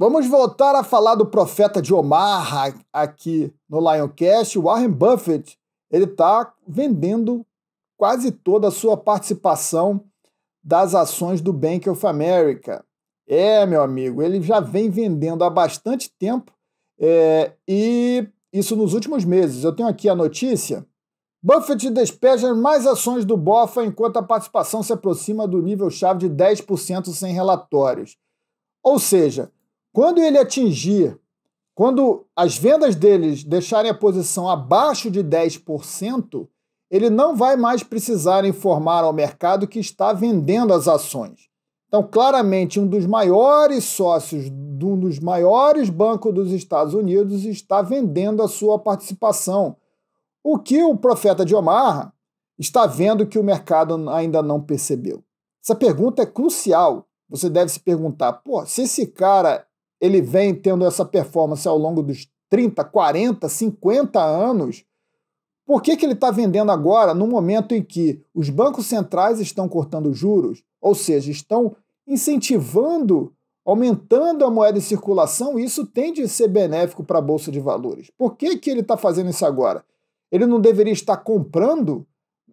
Vamos voltar a falar do profeta de Omaha aqui no Lioncast. Warren Buffett, ele está vendendo quase toda a sua participação das ações do Bank of America. É, meu amigo, ele já vem vendendo há bastante tempo é, e isso nos últimos meses. Eu tenho aqui a notícia. Buffett despeja mais ações do BOFA enquanto a participação se aproxima do nível-chave de 10% sem relatórios. Ou seja, quando ele atingir, quando as vendas deles deixarem a posição abaixo de 10%, ele não vai mais precisar informar ao mercado que está vendendo as ações. Então, claramente, um dos maiores sócios de um dos maiores bancos dos Estados Unidos está vendendo a sua participação. O que o profeta de Omaha está vendo que o mercado ainda não percebeu? Essa pergunta é crucial. Você deve se perguntar: pô, se esse cara ele vem tendo essa performance ao longo dos 30, 40, 50 anos, por que, que ele está vendendo agora, no momento em que os bancos centrais estão cortando juros, ou seja, estão incentivando, aumentando a moeda em circulação, e isso tende a ser benéfico para a Bolsa de Valores? Por que, que ele está fazendo isso agora? Ele não deveria estar comprando,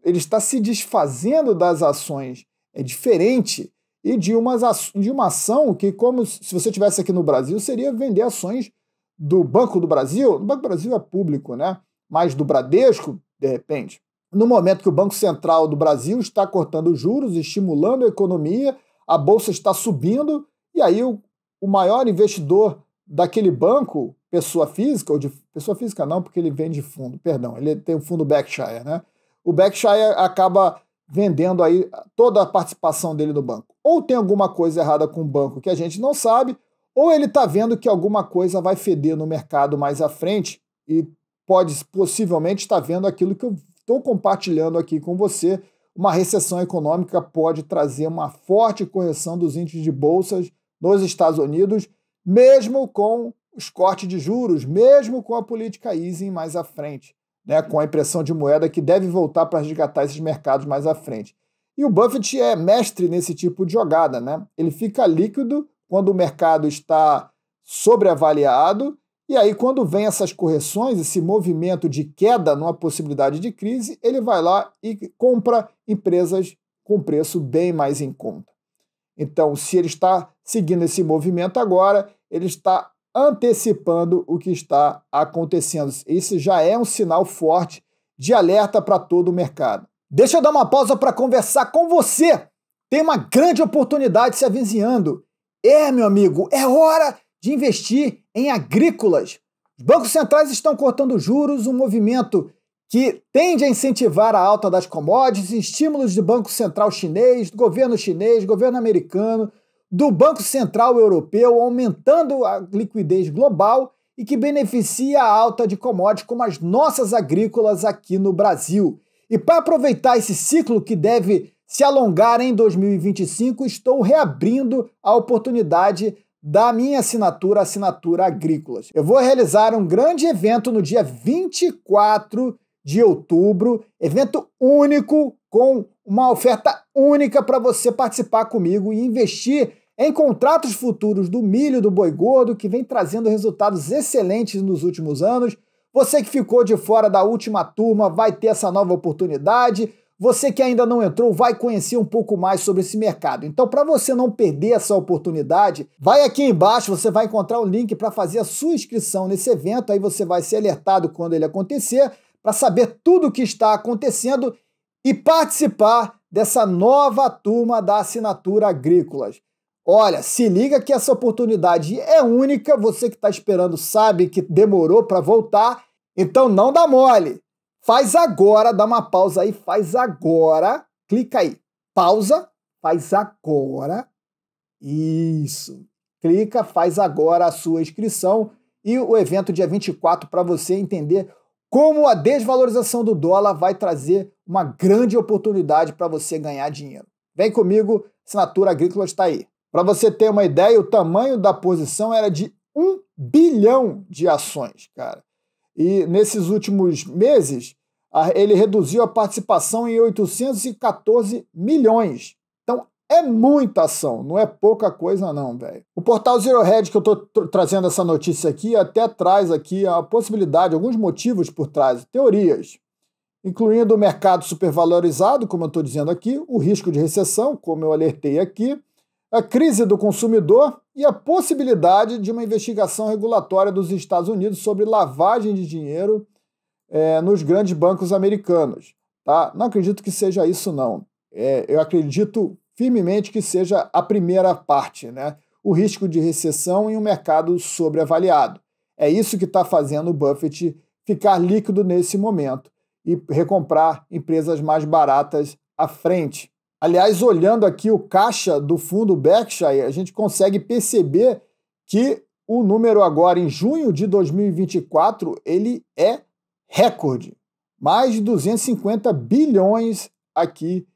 ele está se desfazendo das ações. É diferente e de, umas, de uma ação que, como se você tivesse aqui no Brasil, seria vender ações do Banco do Brasil. O Banco do Brasil é público, né? Mas do Bradesco, de repente. No momento que o Banco Central do Brasil está cortando juros, estimulando a economia, a bolsa está subindo, e aí o, o maior investidor daquele banco, pessoa física, ou de pessoa física não, porque ele vende fundo, perdão, ele tem o um fundo Berkshire, né? O Berkshire acaba vendendo aí toda a participação dele no banco. Ou tem alguma coisa errada com o banco que a gente não sabe, ou ele está vendo que alguma coisa vai feder no mercado mais à frente e pode possivelmente estar tá vendo aquilo que eu estou compartilhando aqui com você. Uma recessão econômica pode trazer uma forte correção dos índices de bolsas nos Estados Unidos, mesmo com os cortes de juros, mesmo com a política easing mais à frente né, com a impressão de moeda que deve voltar para resgatar esses mercados mais à frente. E o Buffett é mestre nesse tipo de jogada, né? Ele fica líquido quando o mercado está sobreavaliado e aí, quando vem essas correções, esse movimento de queda numa possibilidade de crise, ele vai lá e compra empresas com preço bem mais em conta. Então, se ele está seguindo esse movimento agora, ele está antecipando o que está acontecendo. Isso já é um sinal forte de alerta para todo o mercado. Deixa eu dar uma pausa para conversar com você. Tem uma grande oportunidade se avizinhando. É, meu amigo, é hora de investir em agrícolas. Os bancos centrais estão cortando juros, um movimento que tende a incentivar a alta das commodities, estímulos do Banco Central chinês, do governo chinês, governo americano, do Banco Central Europeu, aumentando a liquidez global e que beneficia a alta de commodities como as nossas agrícolas aqui no Brasil. E para aproveitar esse ciclo que deve se alongar em 2025, estou reabrindo a oportunidade da minha assinatura, assinatura agrícolas. Eu vou realizar um grande evento no dia 24 de outubro, evento único com uma oferta única para você participar comigo e investir em contratos futuros do milho do boi gordo, que vem trazendo resultados excelentes nos últimos anos. Você que ficou de fora da última turma vai ter essa nova oportunidade. Você que ainda não entrou vai conhecer um pouco mais sobre esse mercado. Então, para você não perder essa oportunidade, vai aqui embaixo, você vai encontrar o link para fazer a sua inscrição nesse evento. Aí você vai ser alertado quando ele acontecer para saber tudo o que está acontecendo e participar dessa nova turma da assinatura agrícolas. Olha, se liga que essa oportunidade é única, você que está esperando sabe que demorou para voltar, então não dá mole. Faz agora, dá uma pausa aí, faz agora, clica aí, pausa, faz agora, isso, clica, faz agora a sua inscrição e o evento dia 24 para você entender como a desvalorização do dólar vai trazer uma grande oportunidade para você ganhar dinheiro. Vem comigo, Assinatura Agrícola está aí. Para você ter uma ideia, o tamanho da posição era de 1 bilhão de ações, cara. E nesses últimos meses, ele reduziu a participação em 814 milhões. É muita ação, não é pouca coisa não, velho. O portal Zero Hedge que eu tô trazendo essa notícia aqui até traz aqui a possibilidade, alguns motivos por trás, teorias, incluindo o mercado supervalorizado, como eu estou dizendo aqui, o risco de recessão, como eu alertei aqui, a crise do consumidor e a possibilidade de uma investigação regulatória dos Estados Unidos sobre lavagem de dinheiro é, nos grandes bancos americanos. Tá? Não acredito que seja isso, não. É, eu acredito firmemente que seja a primeira parte, né? o risco de recessão e um mercado sobreavaliado. É isso que está fazendo o Buffett ficar líquido nesse momento e recomprar empresas mais baratas à frente. Aliás, olhando aqui o caixa do fundo Berkshire, a gente consegue perceber que o número agora em junho de 2024 ele é recorde, mais de 250 bilhões aqui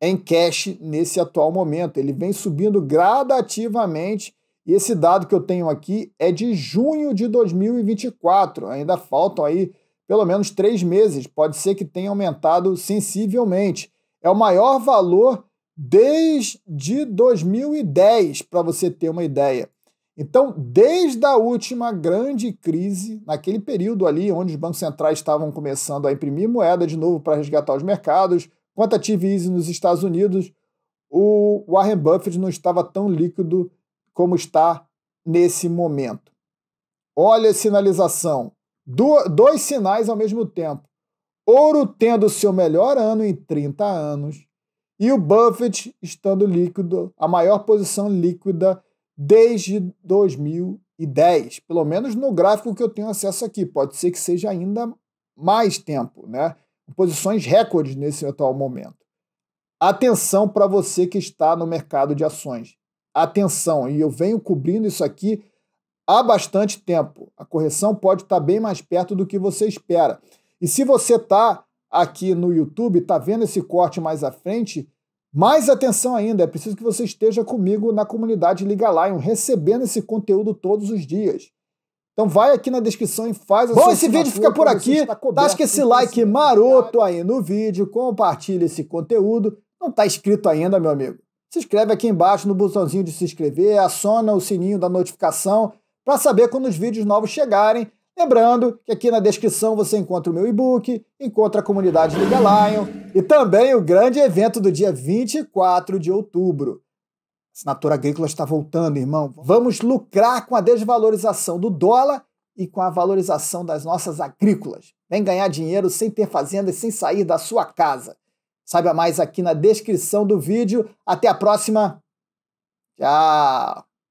em cash nesse atual momento. Ele vem subindo gradativamente e esse dado que eu tenho aqui é de junho de 2024. Ainda faltam aí pelo menos três meses. Pode ser que tenha aumentado sensivelmente. É o maior valor desde 2010, para você ter uma ideia. Então, desde a última grande crise, naquele período ali onde os bancos centrais estavam começando a imprimir moeda de novo para resgatar os mercados, Quanto à TV Easy nos Estados Unidos, o Warren Buffett não estava tão líquido como está nesse momento. Olha a sinalização. Do, dois sinais ao mesmo tempo. Ouro tendo seu melhor ano em 30 anos e o Buffett estando líquido, a maior posição líquida desde 2010, pelo menos no gráfico que eu tenho acesso aqui. Pode ser que seja ainda mais tempo, né? posições recordes nesse atual momento. Atenção para você que está no mercado de ações. Atenção, e eu venho cobrindo isso aqui há bastante tempo. A correção pode estar tá bem mais perto do que você espera. E se você está aqui no YouTube, está vendo esse corte mais à frente, mais atenção ainda, é preciso que você esteja comigo na comunidade Liga Lion, recebendo esse conteúdo todos os dias. Então vai aqui na descrição e faz a Bom, sua esse vídeo fica por aqui. Tá Tasca esse like maroto aí no vídeo, compartilha esse conteúdo. Não está inscrito ainda, meu amigo? Se inscreve aqui embaixo no botãozinho de se inscrever, aciona o sininho da notificação para saber quando os vídeos novos chegarem. Lembrando que aqui na descrição você encontra o meu e-book, encontra a comunidade Liga Lion e também o grande evento do dia 24 de outubro. Assinatura agrícola está voltando, irmão. Vamos lucrar com a desvalorização do dólar e com a valorização das nossas agrícolas. Vem ganhar dinheiro sem ter fazenda e sem sair da sua casa. Saiba mais aqui na descrição do vídeo. Até a próxima. Tchau.